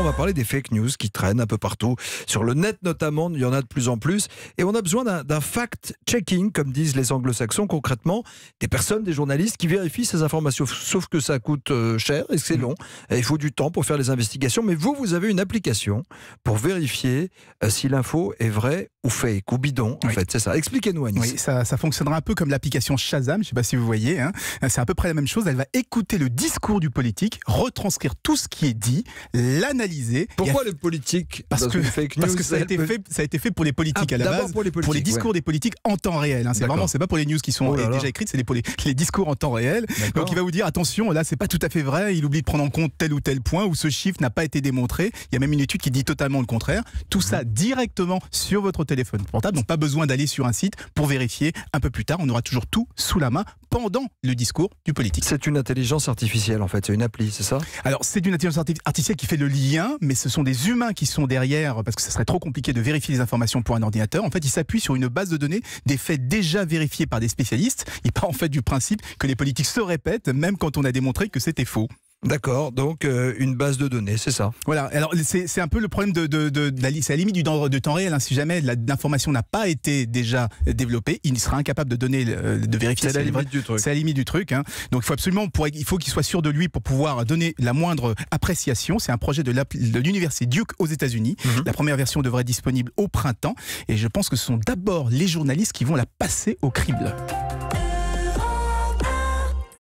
on va parler des fake news qui traînent un peu partout, sur le net notamment, il y en a de plus en plus. Et on a besoin d'un fact-checking, comme disent les anglo-saxons concrètement, des personnes, des journalistes qui vérifient ces informations. Sauf que ça coûte euh, cher et c'est mm. long. il faut du temps pour faire les investigations. Mais vous, vous avez une application pour vérifier euh, si l'info est vraie ou fake ou bidon, en fait, c'est ça. Expliquez-nous, Oui, ça, fonctionnera un peu comme l'application Shazam, je ne sais pas si vous voyez. Hein. C'est à peu près la même chose. Elle va écouter le discours du politique, retranscrire tout ce qui est dit, l'analyser. Pourquoi le politique Parce que, parce que ça, a été fait, ça a été fait pour les politiques ah, à la base, pour les, discours des politiques en temps réel. Hein. C'est vraiment, c'est pas pour les news qui sont oh déjà écrites, c'est les, les, discours en temps réel. Donc il va vous dire attention, là c'est pas tout à fait vrai. Il oublie de prendre en compte tel ou tel point où ce chiffre n'a pas été démontré. Il y a même une étude qui dit totalement le contraire. Tout mmh. ça directement sur votre téléphone portable. Donc pas besoin d'aller sur un site pour vérifier un peu plus tard. On aura toujours tout sous la main pendant le discours du politique. C'est une intelligence artificielle en fait, c'est une appli, c'est ça Alors c'est une intelligence artificielle qui fait le lien, mais ce sont des humains qui sont derrière parce que ce serait trop compliqué de vérifier les informations pour un ordinateur. En fait, il s'appuie sur une base de données des faits déjà vérifiés par des spécialistes. Il part en fait du principe que les politiques se répètent même quand on a démontré que c'était faux. D'accord, donc euh, une base de données, c'est ça. Voilà, alors c'est un peu le problème de, de, la, limite du temps, de temps réel. Hein. Si jamais l'information n'a pas été déjà développée, il sera incapable de donner, euh, de vérifier. C'est la, limite du truc. C'est la limite du truc. Hein. Donc il faut absolument, il faut qu'il soit sûr de lui pour pouvoir donner la moindre appréciation. C'est un projet de l'université Duke aux États-Unis. Mhm. La première version devrait être disponible au printemps. Et je pense que ce sont d'abord les journalistes qui vont la passer au crible.